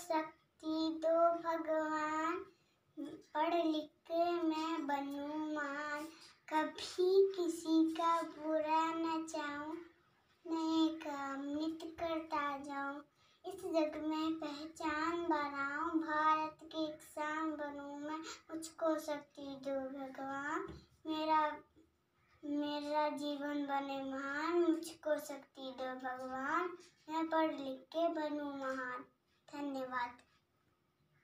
शक्ति दो भगवान पढ़ लिख के मैं बनू मान कभी किसी का बुरा न चाहूँ नए काम नित करता जाऊँ इस जग में पहचान बनाऊँ भारत के किसान बनूँ मैं मुझको शक्ति दो भगवान मेरा मेरा जीवन बने महान मुझको शक्ति दो भगवान मैं पढ़ लिख के बनूं महान